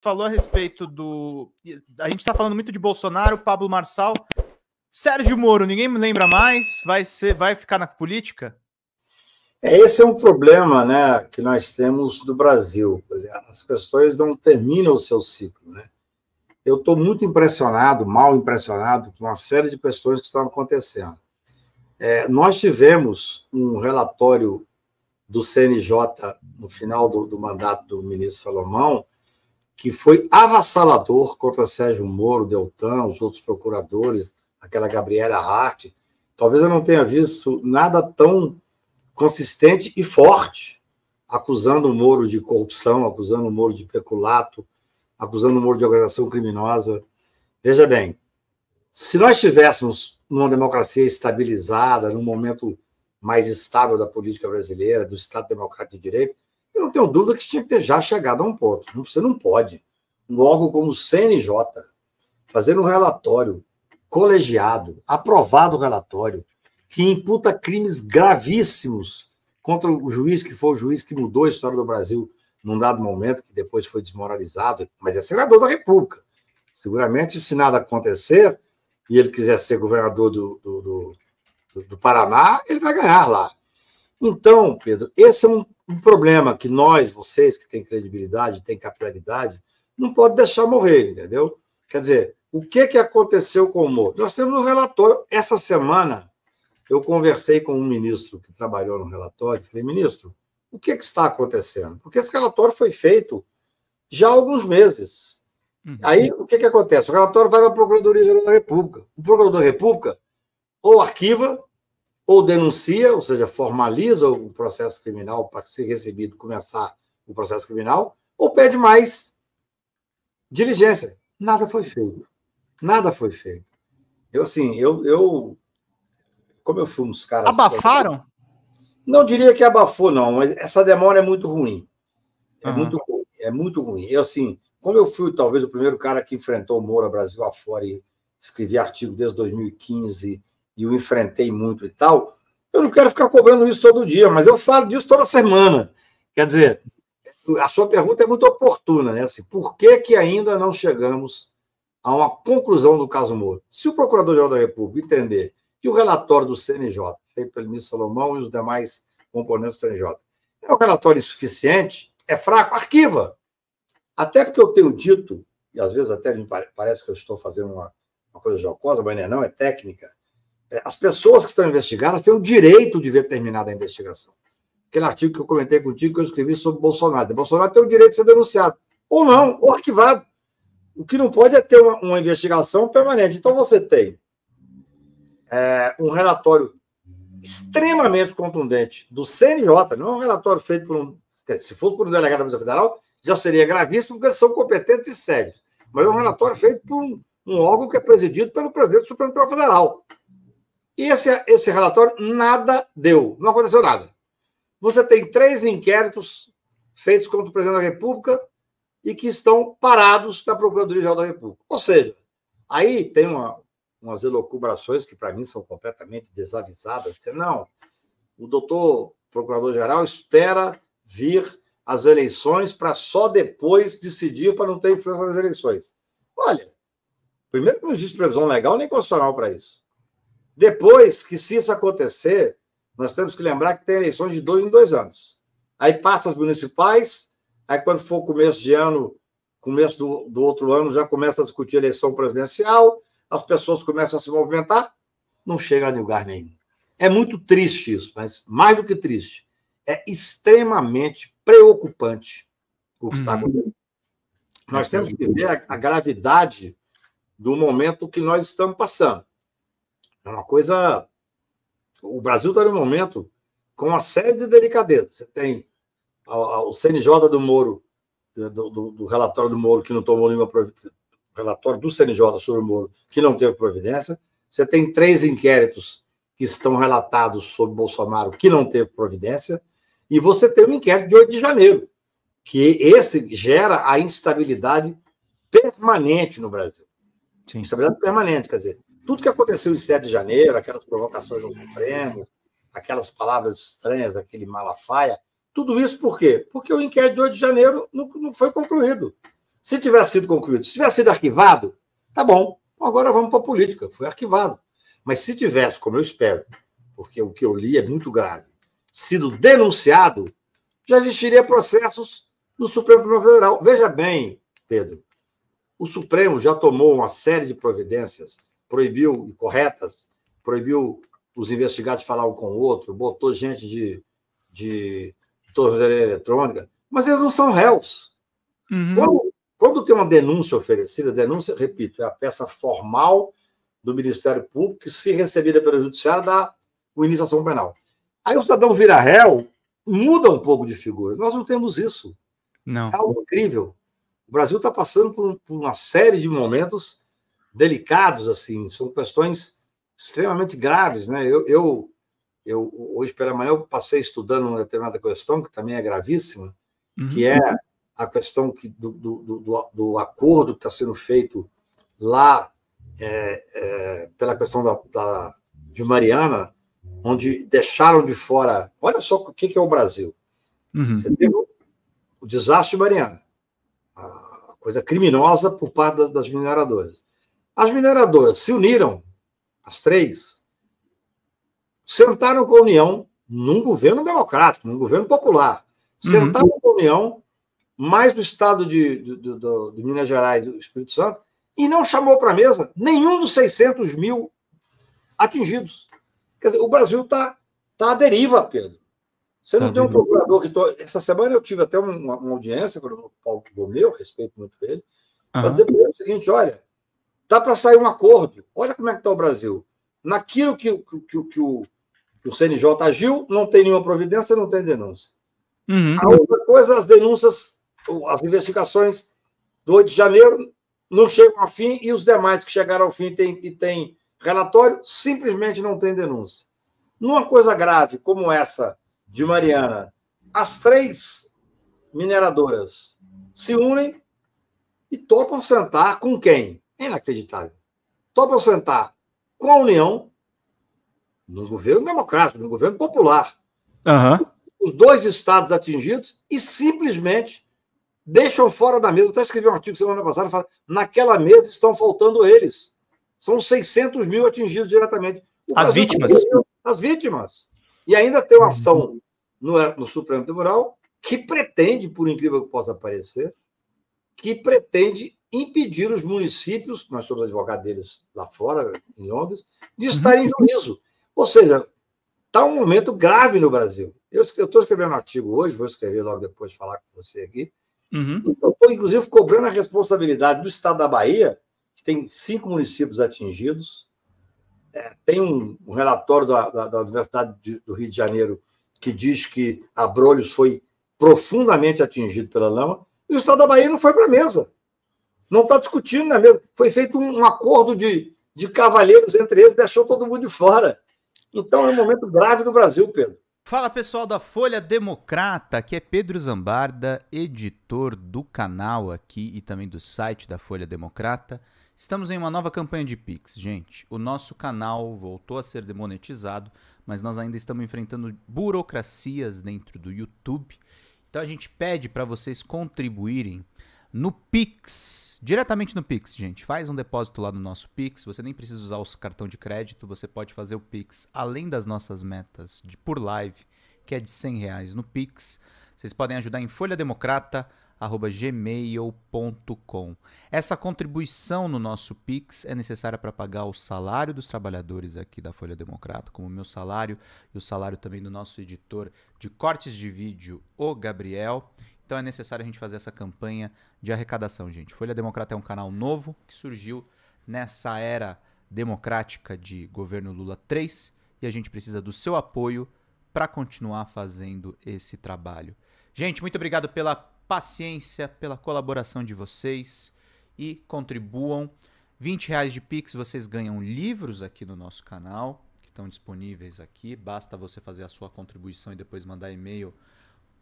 falou a respeito do. A gente está falando muito de Bolsonaro, Pablo Marçal. Sérgio Moro, ninguém me lembra mais? Vai, ser, vai ficar na política? É, esse é um problema né, que nós temos do Brasil. As questões não terminam o seu ciclo. Né? Eu estou muito impressionado, mal impressionado, com uma série de questões que estão acontecendo. É, nós tivemos um relatório do CNJ no final do, do mandato do ministro Salomão, que foi avassalador contra Sérgio Moro, Deltan, os outros procuradores, aquela Gabriela Hart. Talvez eu não tenha visto nada tão consistente e forte, acusando o Moro de corrupção, acusando o Moro de peculato, acusando o Moro de organização criminosa. Veja bem, se nós estivéssemos numa democracia estabilizada, num momento mais estável da política brasileira, do Estado Democrático de Direito, eu não tenho dúvida que tinha que ter já chegado a um ponto. Você não pode, logo como o CNJ, fazer um relatório colegiado, aprovado o relatório, que imputa crimes gravíssimos contra o juiz que foi o juiz que mudou a história do Brasil num dado momento, que depois foi desmoralizado, mas é senador da República. Seguramente, se nada acontecer e ele quiser ser governador do, do, do, do Paraná, ele vai ganhar lá. Então, Pedro, esse é um um problema que nós, vocês que têm credibilidade, têm capitalidade não pode deixar morrer, entendeu? Quer dizer, o que, que aconteceu com o Moro? Nós temos um relatório. Essa semana, eu conversei com um ministro que trabalhou no relatório. Falei, ministro, o que, que está acontecendo? Porque esse relatório foi feito já há alguns meses. Uhum. Aí, o que, que acontece? O relatório vai para a Procuradoria-Geral da República. O Procurador da República ou arquiva ou denuncia, ou seja, formaliza o processo criminal para ser recebido, começar o processo criminal, ou pede mais diligência. Nada foi feito. Nada foi feito. Eu, assim, eu. eu como eu fui uns caras. Abafaram? Não diria que abafou, não, mas essa demora é muito ruim. É uhum. muito ruim. É muito ruim. Eu, assim, como eu fui talvez o primeiro cara que enfrentou o Moura Brasil afora e escrevi artigo desde 2015, e o enfrentei muito e tal, eu não quero ficar cobrando isso todo dia, mas eu falo disso toda semana. Quer dizer, a sua pergunta é muito oportuna, né? Assim, por que, que ainda não chegamos a uma conclusão do caso Moro? Se o Procurador-Geral da República entender que o relatório do CNJ, feito pelo ministro Salomão e os demais componentes do CNJ, é um relatório insuficiente, é fraco, arquiva. Até porque eu tenho dito, e às vezes até me parece que eu estou fazendo uma, uma coisa jocosa, mas não é, não, é técnica, é, as pessoas que estão investigadas têm o direito de ver terminada a investigação. Aquele artigo que eu comentei contigo, que eu escrevi sobre Bolsonaro. Bolsonaro tem o direito de ser denunciado, ou não, ou arquivado. O que não pode é ter uma, uma investigação permanente. Então, você tem é, um relatório extremamente contundente do CNJ, não é um relatório feito por um. Se fosse por um delegado da Polícia Federal, já seria gravíssimo, porque eles são competentes e sérios. Mas é um relatório feito por um, um órgão que é presidido pelo presidente do Supremo Tribunal Federal. E esse, esse relatório nada deu, não aconteceu nada. Você tem três inquéritos feitos contra o presidente da República e que estão parados na Procuradoria-Geral da República. Ou seja, aí tem uma, umas elocubrações que para mim são completamente desavisadas. Dizer, não, o doutor procurador-geral espera vir as eleições para só depois decidir para não ter influência nas eleições. Olha, primeiro que não existe previsão legal nem constitucional para isso. Depois que, se isso acontecer, nós temos que lembrar que tem eleições de dois em dois anos. Aí passa as municipais, aí quando for começo de ano, começo do, do outro ano, já começa a discutir eleição presidencial, as pessoas começam a se movimentar, não chega a lugar nenhum. É muito triste isso, mas mais do que triste, é extremamente preocupante o que está uhum. acontecendo. Nós é temos que ver a gravidade do momento que nós estamos passando. É uma coisa. O Brasil está num momento com uma série de delicadezas. Você tem a, a, o CNJ do Moro, do, do, do, relatório do Moro, que não tomou nenhuma providência, relatório do CNJ sobre o Moro, que não teve providência. Você tem três inquéritos que estão relatados sobre Bolsonaro, que não teve providência. E você tem o um inquérito de 8 de janeiro, que esse gera a instabilidade permanente no Brasil. Sim. Instabilidade permanente, quer dizer, tudo que aconteceu em 7 de janeiro, aquelas provocações ao Supremo, aquelas palavras estranhas daquele Malafaia, tudo isso por quê? Porque o inquérito de 8 de janeiro não, não foi concluído. Se tivesse sido concluído, se tivesse sido arquivado, tá bom, agora vamos para a política, foi arquivado. Mas se tivesse, como eu espero, porque o que eu li é muito grave, sido denunciado, já existiria processos no Supremo Tribunal Federal. Veja bem, Pedro, o Supremo já tomou uma série de providências proibiu, e corretas, proibiu os investigados falar um com o outro, botou gente de, de torceira eletrônica, mas eles não são réus. Uhum. Quando, quando, tem uma denúncia oferecida, denúncia, repito, é a peça formal do Ministério Público, que, se recebida pelo Judiciário, dá uma iniciação penal. Aí o cidadão vira réu, muda um pouco de figura. Nós não temos isso. Não. É algo incrível. O Brasil está passando por, por uma série de momentos delicados, assim, são questões extremamente graves, né? Eu, eu, eu hoje pela manhã eu passei estudando uma determinada questão que também é gravíssima, uhum. que é a questão que, do, do, do, do acordo que está sendo feito lá é, é, pela questão da, da, de Mariana, onde deixaram de fora. Olha só o que, que é o Brasil. Uhum. Você tem o, o desastre de Mariana, a coisa criminosa por parte das, das mineradoras. As mineradoras se uniram, as três, sentaram com a União num governo democrático, num governo popular. Uhum. Sentaram uhum. com a União, mais do estado de, de, de, de Minas Gerais e do Espírito Santo, e não chamou para a mesa nenhum dos 600 mil atingidos. Quer dizer, o Brasil está tá à deriva, Pedro. Você tá não tem um procurador que. Essa semana eu tive até uma, uma audiência com o Paulo Gomeu, respeito muito ele, uhum. para dizer para ele o seguinte: olha, Dá para sair um acordo. Olha como é que está o Brasil. Naquilo que, que, que, que, o, que o CNJ agiu, não tem nenhuma providência, não tem denúncia. Uhum. A outra coisa, as denúncias, as investigações do 8 de janeiro não chegam a fim e os demais que chegaram ao fim tem, e têm relatório, simplesmente não tem denúncia. Numa coisa grave como essa de Mariana, as três mineradoras se unem e topam sentar com quem? É inacreditável. Só então, para eu sentar com a União, num governo democrático, num governo popular, uhum. os dois estados atingidos, e simplesmente deixam fora da mesa. Eu até escrevi um artigo semana passada, fala, naquela mesa estão faltando eles. São 600 mil atingidos diretamente. as vítimas. As vítimas. E ainda tem uma ação no, no Supremo Tribunal que pretende, por incrível que possa parecer, que pretende impedir os municípios, nós somos advogados deles lá fora, em Londres, de uhum. estar em juízo. Ou seja, está um momento grave no Brasil. Eu estou escrevendo um artigo hoje, vou escrever logo depois, de falar com você aqui. Uhum. Eu estou, inclusive, cobrando a responsabilidade do Estado da Bahia, que tem cinco municípios atingidos. É, tem um, um relatório da, da, da Universidade de, do Rio de Janeiro que diz que Abrolhos foi profundamente atingido pela lama e o Estado da Bahia não foi para a mesa. Não está discutindo na mesa. Foi feito um, um acordo de, de cavalheiros entre eles, deixou todo mundo de fora. Então é um momento grave do Brasil, Pedro. Fala pessoal da Folha Democrata, aqui é Pedro Zambarda, editor do canal aqui e também do site da Folha Democrata. Estamos em uma nova campanha de Pix, gente. O nosso canal voltou a ser demonetizado, mas nós ainda estamos enfrentando burocracias dentro do YouTube então a gente pede para vocês contribuírem no Pix, diretamente no Pix, gente. Faz um depósito lá no nosso Pix, você nem precisa usar o cartão de crédito, você pode fazer o Pix além das nossas metas de por live, que é de 100 reais no Pix. Vocês podem ajudar em Folha Democrata, gmail.com. Essa contribuição no nosso Pix é necessária para pagar o salário dos trabalhadores aqui da Folha Democrata, como o meu salário e o salário também do nosso editor de cortes de vídeo, o Gabriel. Então é necessário a gente fazer essa campanha de arrecadação, gente. Folha Democrata é um canal novo que surgiu nessa era democrática de governo Lula 3 e a gente precisa do seu apoio para continuar fazendo esse trabalho. Gente, muito obrigado pela paciência, pela colaboração de vocês e contribuam. 20 reais de Pix, vocês ganham livros aqui no nosso canal, que estão disponíveis aqui. Basta você fazer a sua contribuição e depois mandar e-mail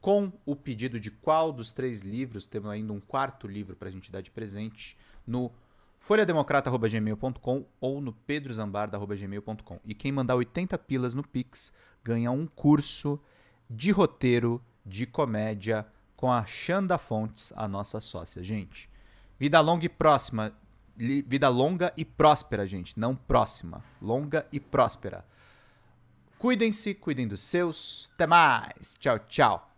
com o pedido de qual dos três livros, temos ainda um quarto livro para a gente dar de presente, no folhademocrata.gmail.com ou no pedrozambarda.gmail.com. E quem mandar 80 pilas no Pix ganha um curso de roteiro de comédia com a Xanda Fontes, a nossa sócia. Gente, vida longa e próxima. Vida longa e próspera, gente. Não próxima. Longa e próspera. Cuidem-se, cuidem dos seus. Até mais. Tchau, tchau.